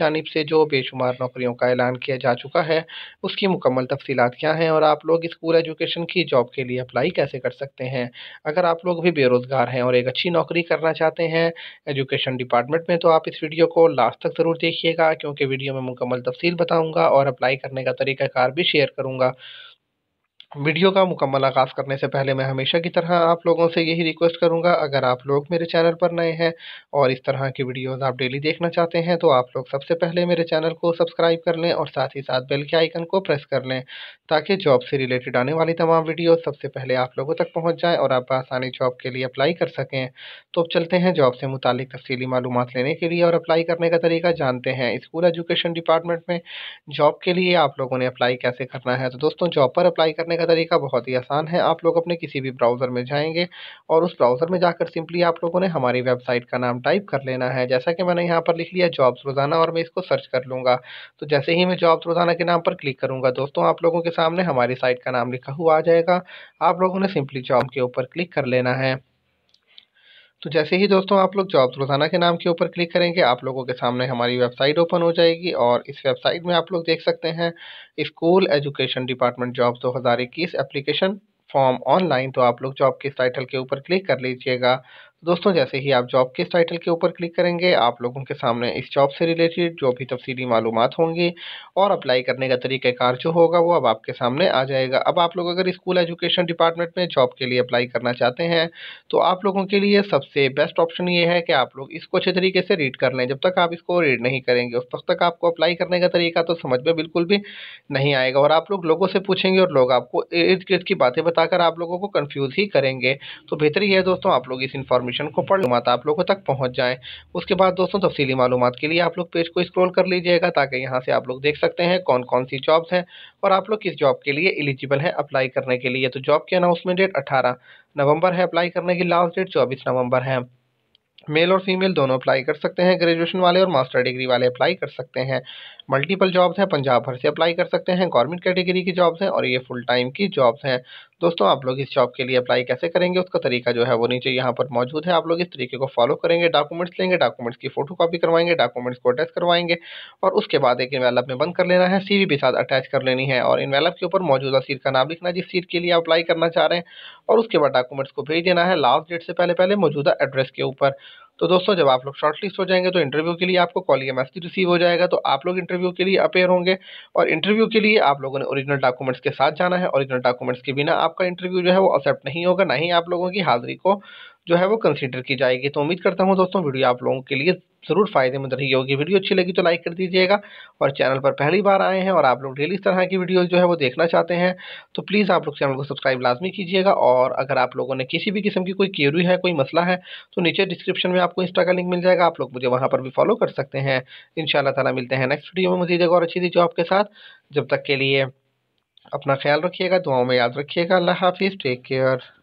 जानब से जो बेशुमार नौकरियों का ऐलान किया जा चुका है उसकी मुकम्मल तफसीत क्या हैं और आप लोग स्कूल एजुकेशन की जॉब के लिए अप्लाई कैसे कर सकते हैं अगर आप लोग भी बेरोज़गार हैं और एक अच्छी नौकरी करना चाहते हैं एजुकेशन डिपार्टमेंट में तो आप इस वीडियो को लास्ट तक ज़रूर देखिएगा क्योंकि वीडियो में मुकम्मल तफसील बताऊँगा और अप्लाई करने का तरीक़ाकार भी शेयर करूँगा वीडियो का मुकम्मल आगाज़ करने से पहले मैं हमेशा की तरह आप लोगों से यही रिक्वेस्ट करूंगा अगर आप लोग मेरे चैनल पर नए हैं और इस तरह की वीडियोस आप डेली देखना चाहते हैं तो आप लोग सबसे पहले मेरे चैनल को सब्सक्राइब कर लें और साथ ही साथ बेल के आइकन को प्रेस कर लें ताकि जॉब से रिलेटेड आने वाली तमाम वीडियो सबसे पहले आप लोगों तक पहुँच जाएँ और आप आसानी जॉब के लिए अप्लाई कर सकें तो अब चलते हैं जॉब से मुतलिक तफसीली मालूम लेने के लिए और अप्लाई करने का तरीका जानते हैं स्कूल एजुकेशन डिपार्टमेंट में जॉब के लिए आप लोगों ने अप्लाई कैसे करना है तो दोस्तों जॉब पर अप्लाई करने का तरीका बहुत ही आसान है आप लोग अपने किसी भी ब्राउज़र में जाएंगे और उस ब्राउज़र में जाकर सिंपली आप लोगों ने हमारी वेबसाइट का नाम टाइप कर लेना है जैसा कि मैंने यहाँ पर लिख लिया जॉब्स रोज़ाना और मैं इसको सर्च कर लूँगा तो जैसे ही मैं जॉब्स रोज़ाना के नाम पर क्लिक करूँगा दोस्तों आप लोगों के सामने हमारी साइट का नाम लिखा हुआ आ जाएगा आप लोगों ने सिंपली जॉब के ऊपर क्लिक कर लेना है तो जैसे ही दोस्तों आप लोग जॉब्स रोज़ाना के नाम के ऊपर क्लिक करेंगे आप लोगों के सामने हमारी वेबसाइट ओपन हो जाएगी और इस वेबसाइट में आप लोग देख सकते हैं स्कूल एजुकेशन डिपार्टमेंट जॉब दो हज़ार इक्कीस एप्लीकेशन फॉर्म ऑनलाइन तो आप लोग जॉब के टाइटल के ऊपर क्लिक कर लीजिएगा तो दोस्तों जैसे ही आप जॉब के इस टाइटल के ऊपर क्लिक करेंगे आप लोगों के सामने इस जॉब से रिलेटेड जो भी तफसीली मालूम होंगी और अप्लाई करने का तरीक़ाकार जो होगा वो अब आपके सामने आ जाएगा अब आप लोग अगर स्कूल एजुकेशन डिपार्टमेंट में जॉब के लिए अप्लाई करना चाहते हैं तो आप लोगों के लिए सबसे बेस्ट ऑप्शन ये है कि आप लोग इसको अच्छे तरीके से रीड कर लें जब तक आप इसको रीड नहीं करेंगे उस वक्त तक आपको अप्लाई करने का तरीका तो समझ में बिल्कुल भी नहीं आएगा और आप लोग लोगों से पूछेंगे और लोग आपको इर्द गिर्द की बातें बताकर आप लोगों को कन्फ्यूज़ ही करेंगे तो बेहतर ही है दोस्तों आप लोग इस इन्फॉर्मेशन इन्फॉर्मेशन को पढ़ लूँ आप लोगों तक पहुँच जाएँ उसके बाद दोस्तों तफसली मालूम के लिए आप लोग पेज को स्क्रॉल कर लीजिएगा ताकि यहाँ से आप लोग देख सकते हैं कौन कौन सी जॉब्स हैं और आप लोग किस जॉब के लिए एलिजिबल हैं अप्लाई करने के लिए तो जॉब की अनाउंसमेंट डेट अठारह नवंबर है अप्लाई करने की लास्ट डेट चौबीस नवंबर है मेल और फीमेल दोनों अप्लाई कर सकते हैं ग्रेजुएशन वाले और मास्टर डिग्री वाले अप्लाई कर सकते हैं मल्टीपल जॉब्स हैं पंजाब भर से अप्लाई कर सकते हैं गवर्नमेंट कैटेगरी की जॉब्स हैं और ये फुल टाइम की जॉब्स हैं दोस्तों आप लोग इस जॉब के लिए अप्लाई कैसे करेंगे उसका तरीका जो है वो नीचे यहाँ पर मौजूद है आप लोग इस तरीके को फॉलो करेंगे डॉक्यूमेंट्स लेंगे डॉक्यूमेंट्स की फोटो कॉपी करवाएंगे डॉक्यूमेंट्स को अटैच करवाएंगे और उसके बाद एक इन्वेलप में बंद कर लेना है सीवी भी साथ अटैच कर लेनी है और इन्वेलप के ऊपर मौजूदा सीट का नाम लिखना जिस सीट के लिए आप अप्लाई करना चाह रहे हैं और उसके बाद डॉक्यूमेंट्स को भेज देना है लास्ट डेट से पहले पहले मौजूदा एड्रेस के ऊपर तो दोस्तों जब आप लोग शॉर्टलिस्ट हो जाएंगे तो इंटरव्यू के लिए आपको कॉल मैसेज रिसीव हो जाएगा तो आप लोग इंटरव्यू के लिए अपेयर होंगे और इंटरव्यू के लिए आप लोगों ने ओरिजिनल डॉक्यूमेंट्स के साथ जाना है ओरिजिनल डॉक्यूमेंट्स के बिना आपका इंटरव्यू जो है वो एक्सेप्ट नहीं होगा ना ही आप लोगों की हाजिरी को जो है वो कंसिडर की जाएगी तो उम्मीद करता हूँ दोस्तों वीडियो आप लोगों के लिए ज़रूर फायदेमंद रही होगी वीडियो अच्छी लगी तो लाइक कर दीजिएगा और चैनल पर पहली बार आए हैं और आप लोग डेली इस तरह की वीडियो जो है वो देखना चाहते हैं तो प्लीज़ आप लोग चैनल को सब्सक्राइब लाजमी कीजिएगा और अगर आप लोगों ने किसी भी किस्म की कोई क्यूरी है कोई मसला है तो नीचे डिस्क्रिप्शन में आपको इंस्टा का लिंक मिल जाएगा आप लोग मुझे वहाँ पर भी फॉलो कर सकते हैं इन शाला मिलते हैं नेक्स्ट वीडियो में मुझे और अच्छी दीजिए आपके साथ जब तक के लिए अपना ख्याल रखिएगा दुआओं में याद रखिएगा अल्लाह हाफिज़ टेक केयर